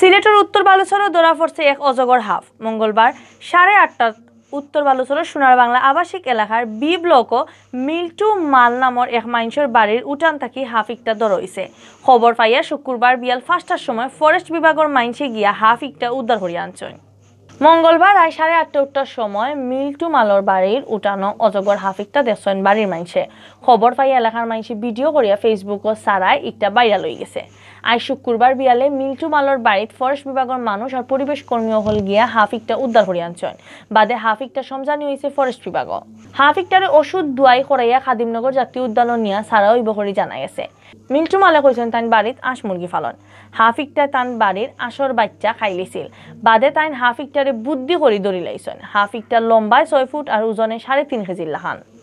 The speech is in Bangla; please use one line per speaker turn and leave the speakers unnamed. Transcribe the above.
সিলেটের উত্তর বালুচর দোরা পড়ছে এক অজগর হাফ মঙ্গলবার সাড়ে আটটা উত্তর বালুচর সোনার বাংলা আবাসিক এলাকার বি ব্লক মিল্টু মাল নামর এক মাইনসর বাড়ির উটান থাকি হাফ ইকটা দর খবর পাইয়া শুক্রবার বিয়াল পাঁচটার সময় ফরেস্ট বিভাগের মাইনসে গিয়া হাফ ইকটা উদ্ধার হরিয়া আনছেন মঙ্গলবার রায় সাড়ে আটটা উঠটার সময় মিল্টু মালর বাড়ির উঠানো অজগর হাফিকটা দেখছেন বাড়ির মাইনসে খবর পাইয়া এলাকার মাইনসে ভিডিও করিয়া ফেসবুক ও সারায় ইকটা বাইরা লই গেছে আজ শুক্রবার বিয়ালে মিল্টু মালর বাড়িত ফরেস্ট বিভাগের মানুষ আর পরিবেশ কর্মীও হল গিয়া হাফিকটা উদ্ধার করি আনছেন বাদে হাফিকটা সমজানি হয়েছে ফরেস্ট বিভাগ হাফিকটারে ওষুধ দুয়াই করাইয়া খাদিমনগর জাতীয় উদ্যান নিয়া সারা ওই বহরি জানা গেছে মিল্টু মালে কইছেন তাই বাড়িত আঁশ মুরগি ফালন হাফিকটা তান বাড়ির আঁশর বাচ্চা খাইলিছিল বাদে তাইন হাফিকটারে বুদ্ধি করি দৌড়ি লাইছেন হাফিকটা লম্বায় ছয় ফুট আর ওজনে সাড়ে তিন কেজির লাহান